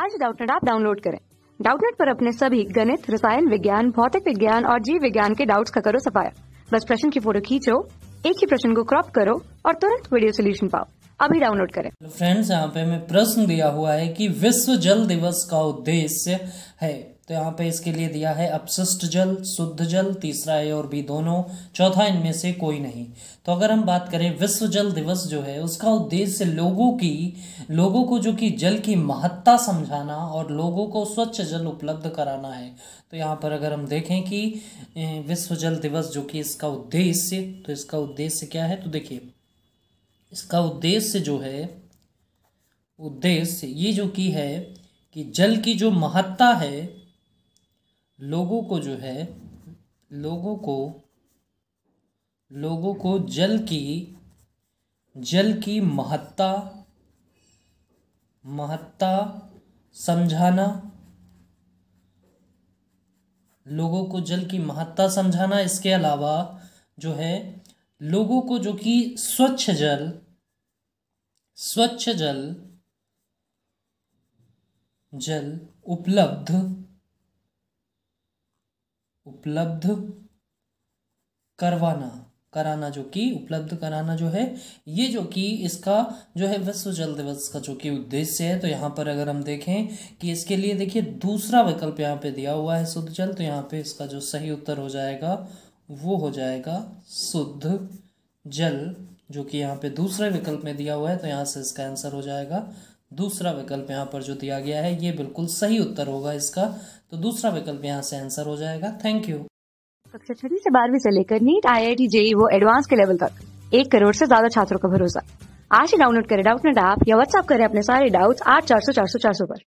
आज डाउटनेट आप डाउनलोड करें डाउटनेट पर अपने सभी गणित रसायन विज्ञान भौतिक विज्ञान और जीव विज्ञान के डाउट्स का करो सफाया बस प्रश्न की फोटो खींचो एक ही प्रश्न को क्रॉप करो और तुरंत वीडियो सोल्यूशन पाओ अभी डाउनलोड करें फ्रेंड्स यहाँ पे प्रश्न दिया हुआ है कि विश्व जल दिवस का उद्देश्य है तो यहाँ पे इसके लिए दिया है अपशिष्ट जल शुद्ध जल तीसरा है और भी दोनों चौथा इनमें से कोई नहीं तो अगर हम बात करें विश्व जल दिवस जो है उसका उद्देश्य लोगों की लोगों को जो कि जल की महत्ता समझाना और लोगों को स्वच्छ जल उपलब्ध कराना है तो यहाँ पर अगर हम देखें कि विश्व जल दिवस जो कि इसका उद्देश्य तो इसका उद्देश्य क्या है तो देखिए इसका उद्देश्य जो है उद्देश्य ये जो कि है कि जल की जो महत्ता है लोगों को जो है लोगों को लोगों को जल की जल की महत्ता महत्ता समझाना लोगों को जल की महत्ता समझाना इसके अलावा जो है लोगों को जो कि स्वच्छ जल स्वच्छ जल जल उपलब्ध उपलब्ध करवाना कराना जो कि उपलब्ध कराना जो है ये जो कि इसका जो है विश्व जल दिवस का जो कि उद्देश्य है तो यहाँ पर अगर हम देखें कि इसके लिए देखिए दूसरा विकल्प यहाँ पे दिया हुआ है शुद्ध जल तो यहाँ पे इसका जो सही उत्तर हो जाएगा वो हो जाएगा शुद्ध जल जो कि यहाँ पे दूसरे विकल्प में दिया हुआ है तो यहाँ से इसका आंसर हो जाएगा दूसरा विकल्प यहाँ पर जो दिया गया है ये बिल्कुल सही उत्तर होगा इसका तो दूसरा विकल्प यहाँ से आंसर हो जाएगा थैंक यू कक्षा छठी से बारहवीं से लेकर NEET I I T JEE वो एडवांस के लेवल तक एक करोड़ से ज्यादा छात्रों का भरोसा आज ही डाउनलोड करें डाउट नेट ऐप या व्हाट्सअप करें अपने सारे डाउट्स आठ चार सौ चार सौ चार सौ पर